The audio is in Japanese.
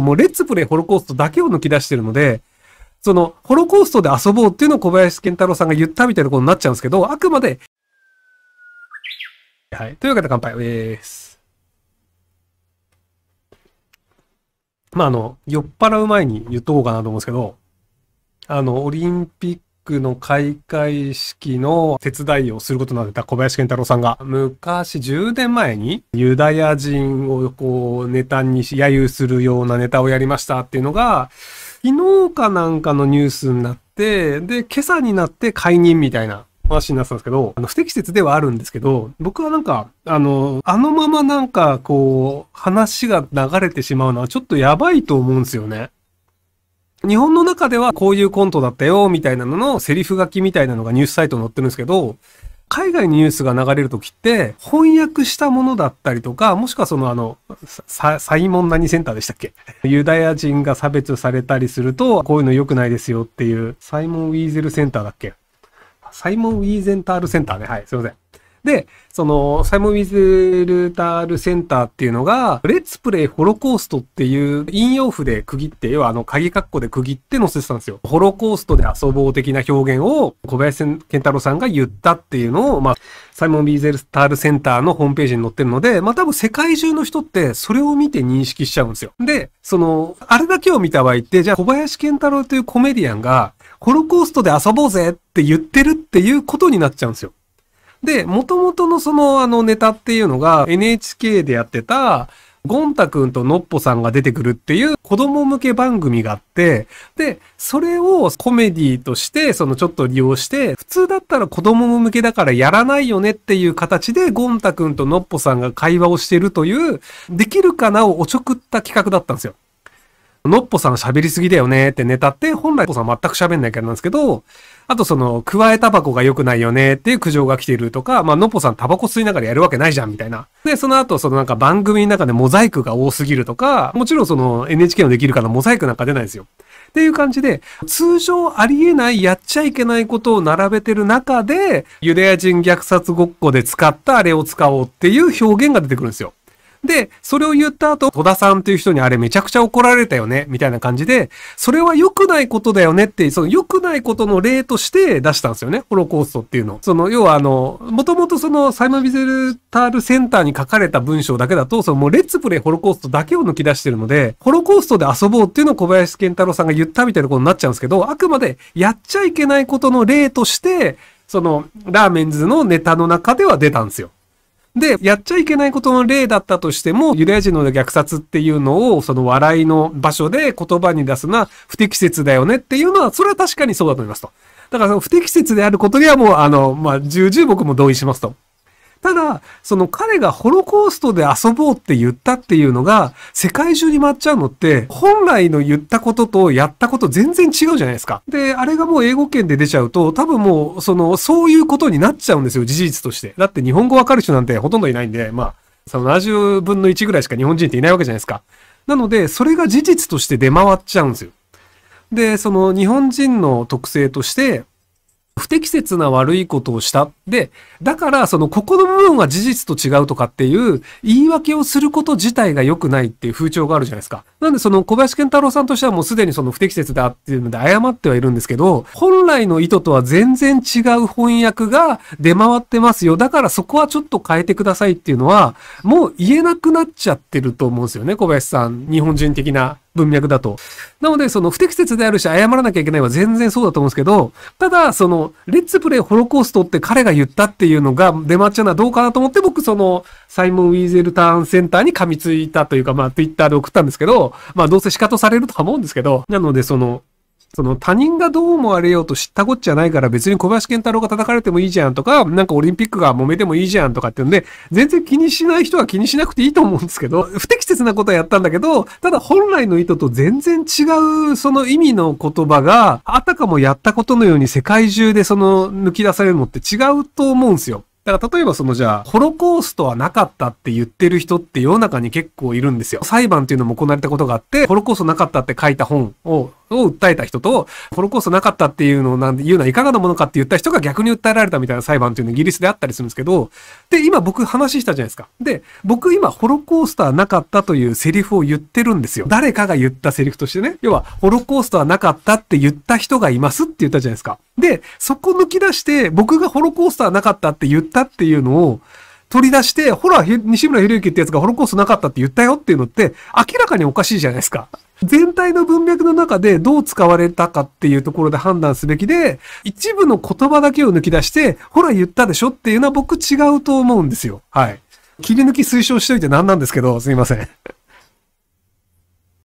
もうレッツプレイホロコーストだけを抜き出してるので、その、ホロコーストで遊ぼうっていうのを小林健太郎さんが言ったみたいなことになっちゃうんですけど、あくまで、はい。というわけで乾杯です。まあ、あの、酔っ払う前に言っとこうかなと思うんですけど、あの、オリンピック、クの開会式の手伝いをすることになった小林健太郎さんが、昔10年前にユダヤ人をこうネタに揶揄するようなネタをやりましたっていうのが、昨日かなんかのニュースになって、で、今朝になって解任みたいな話になってたんですけど、あの、不適切ではあるんですけど、僕はなんか、あの、あのままなんかこう、話が流れてしまうのはちょっとやばいと思うんですよね。日本の中ではこういうコントだったよ、みたいなののセリフ書きみたいなのがニュースサイトに載ってるんですけど、海外にニュースが流れるときって、翻訳したものだったりとか、もしくはそのあの、サイモン何センターでしたっけ ユダヤ人が差別されたりすると、こういうの良くないですよっていう、サイモン・ウィーゼルセンターだっけサイモン・ウィーゼンタールセンターね。はい、すいません。で、その、サイモン・ウィズ・ルタール・センターっていうのが、レッツ・プレイ・ホロコーストっていう引用符で区切って、要はあの、鍵括弧で区切って載せてたんですよ。ホロコーストで遊ぼう的な表現を小林健太郎さんが言ったっていうのを、まあ、サイモン・ウーゼルタールセンターのホームページに載ってるので、まあ多分世界中の人ってそれを見て認識しちゃうんですよ。で、その、あれだけを見た場合って、じゃあ小林健太郎というコメディアンが、ホロコーストで遊ぼうぜって言ってるっていうことになっちゃうんですよ。で、元々のそのあのネタっていうのが NHK でやってた、ゴンタくんとノッポさんが出てくるっていう子供向け番組があって、で、それをコメディとして、そのちょっと利用して、普通だったら子供向けだからやらないよねっていう形で、ゴンタくんとノッポさんが会話をしてるという、できるかなをおちょくった企画だったんですよ。のっぽさん喋りすぎだよねってネタって本来のっぽさん全く喋んないからなんですけど、あとその、加えタバコが良くないよねっていう苦情が来ているとか、まあ、のっぽさんタバコ吸いながらやるわけないじゃんみたいな。で、その後そのなんか番組の中でモザイクが多すぎるとか、もちろんその NHK のできるからモザイクなんか出ないんですよ。っていう感じで、通常ありえないやっちゃいけないことを並べてる中で、ユダヤ人虐殺ごっこで使ったあれを使おうっていう表現が出てくるんですよ。で、それを言った後、戸田さんっていう人にあれめちゃくちゃ怒られたよね、みたいな感じで、それは良くないことだよねって、その良くないことの例として出したんですよね、ホロコーストっていうの。その、要はあの、もともとそのサイモン・ビゼルタールセンターに書かれた文章だけだと、そのもうレッツプレイホロコーストだけを抜き出してるので、ホロコーストで遊ぼうっていうのを小林健太郎さんが言ったみたいなことになっちゃうんですけど、あくまでやっちゃいけないことの例として、その、ラーメンズのネタの中では出たんですよ。で、やっちゃいけないことの例だったとしても、ユダヤ人の虐殺っていうのを、その笑いの場所で言葉に出すのは不適切だよねっていうのは、それは確かにそうだと思いますと。だから不適切であることにはもう、あの、まあ、重々僕も同意しますと。ただ、その彼がホロコーストで遊ぼうって言ったっていうのが、世界中に回っちゃうのって、本来の言ったこととやったこと全然違うじゃないですか。で、あれがもう英語圏で出ちゃうと、多分もう、その、そういうことになっちゃうんですよ、事実として。だって日本語わかる人なんてほとんどいないんで、まあ、その70分の1ぐらいしか日本人っていないわけじゃないですか。なので、それが事実として出回っちゃうんですよ。で、その日本人の特性として、不適切な悪いことをした。で、だからそのここの部分は事実と違うとかっていう言い訳をすること自体が良くないっていう風潮があるじゃないですか。なんでその小林健太郎さんとしてはもうすでにその不適切だっていうので謝ってはいるんですけど、本来の意図とは全然違う翻訳が出回ってますよ。だからそこはちょっと変えてくださいっていうのは、もう言えなくなっちゃってると思うんですよね、小林さん。日本人的な文脈だと。なので、その不適切であるし、謝らなきゃいけないは全然そうだと思うんですけど、ただ、その、レッツプレイホロコーストって彼が言ったっていうのが出回っちゃうのはどうかなと思って、僕、その、サイモン・ウィーゼルターンセンターに噛みついたというか、まあ、Twitter で送ったんですけど、まあ、どうせ仕方されるとは思うんですけど、なので、その、その他人がどう思われようと知ったこっちゃないから別に小林健太郎が叩かれてもいいじゃんとか、なんかオリンピックが揉めてもいいじゃんとかっていうんで、全然気にしない人は気にしなくていいと思うんですけど、不適切なことはやったんだけど、ただ本来の意図と全然違うその意味の言葉が、あたかもやったことのように世界中でその抜き出されるのって違うと思うんですよ。だから例えばそのじゃあ、ホロコーストはなかったって言ってる人って世の中に結構いるんですよ。裁判っていうのも行われたことがあって、ホロコーストなかったって書いた本をを訴えた人と、ホロコーストなかったっていうのをなん言うのはいかがなものかって言った人が逆に訴えられたみたいな裁判っていうのはイギリスであったりするんですけど、で、今僕話したじゃないですか。で、僕今ホロコーストはなかったというセリフを言ってるんですよ。誰かが言ったセリフとしてね。要は、ホロコーストはなかったって言った人がいますって言ったじゃないですか。で、そこ抜き出して、僕がホロコーストはなかったって言ったっていうのを、取り出して、ほら、西村秀之ってやつがホロコーストなかったって言ったよっていうのって、明らかにおかしいじゃないですか。全体の文脈の中でどう使われたかっていうところで判断すべきで、一部の言葉だけを抜き出して、ほら言ったでしょっていうのは僕違うと思うんですよ。はい。切り抜き推奨しといて何なんですけど、すいません。